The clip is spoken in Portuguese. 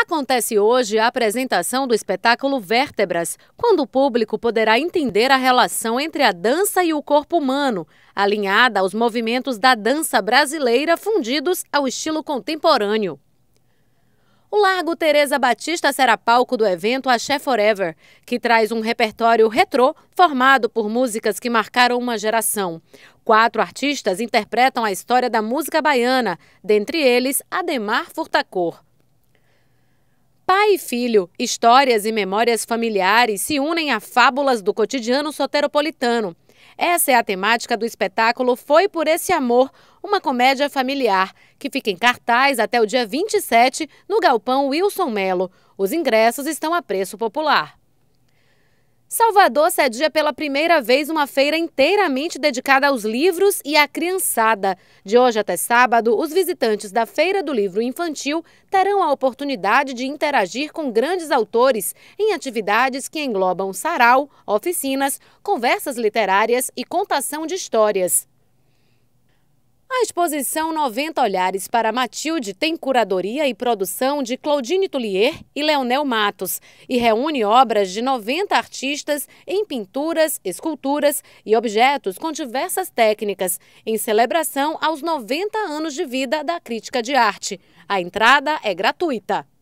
Acontece hoje a apresentação do espetáculo Vértebras, quando o público poderá entender a relação entre a dança e o corpo humano, alinhada aos movimentos da dança brasileira fundidos ao estilo contemporâneo. O Largo Teresa Batista será palco do evento Axé Forever, que traz um repertório retrô formado por músicas que marcaram uma geração. Quatro artistas interpretam a história da música baiana, dentre eles Ademar Furtacor. Pai e filho, histórias e memórias familiares se unem a fábulas do cotidiano soteropolitano. Essa é a temática do espetáculo Foi por Esse Amor, uma comédia familiar, que fica em cartaz até o dia 27 no galpão Wilson Melo. Os ingressos estão a preço popular. Salvador cedia pela primeira vez uma feira inteiramente dedicada aos livros e à criançada. De hoje até sábado, os visitantes da Feira do Livro Infantil terão a oportunidade de interagir com grandes autores em atividades que englobam sarau, oficinas, conversas literárias e contação de histórias. A exposição 90 Olhares para Matilde tem curadoria e produção de Claudine Tullier e Leonel Matos e reúne obras de 90 artistas em pinturas, esculturas e objetos com diversas técnicas, em celebração aos 90 anos de vida da crítica de arte. A entrada é gratuita.